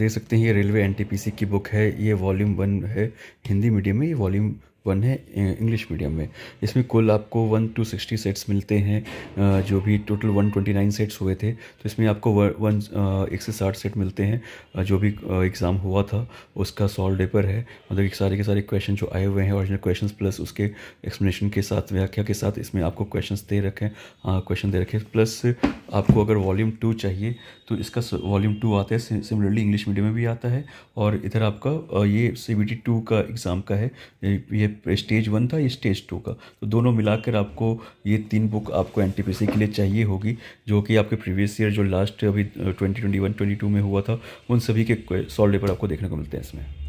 देख सकते हैं ये रेलवे एनटीपीसी की बुक है ये वॉल्यूम वन है हिंदी मीडियम में ये वॉल्यूम वन है इंग्लिश मीडियम में इसमें कुल आपको वन टू सिक्सटी सेट्स मिलते हैं जो भी total one twenty nine sets हुए थे तो इसमें आपको वन एक से साठ सेट मिलते हैं जो भी एग्ज़ाम हुआ था उसका सॉल्व पेपर है मतलब एक सारे के सारे क्वेश्चन जो आए हुए हैं ऑरिजिनल क्वेश्चन प्लस उसके एक्सप्लेनेशन के साथ व्याख्या के साथ इसमें आपको क्वेश्चन दे रखें क्वेश्चन दे रखें प्लस आपको अगर वॉल्यूम टू चाहिए तो इसका वॉल्यूम टू आता है सिमिलरली इंग्लिश मीडियम में भी आता है और इधर आपका ये सी बी टी टू का एग्ज़ाम का है ये स्टेज वन था ये स्टेज टू का तो दोनों मिलाकर आपको ये तीन बुक आपको एन के लिए चाहिए होगी जो कि आपके प्रीवियस ईयर जो लास्ट अभी twenty twenty one twenty two में हुआ था उन सभी के सॉल्डे पेपर आपको देखने को मिलते हैं इसमें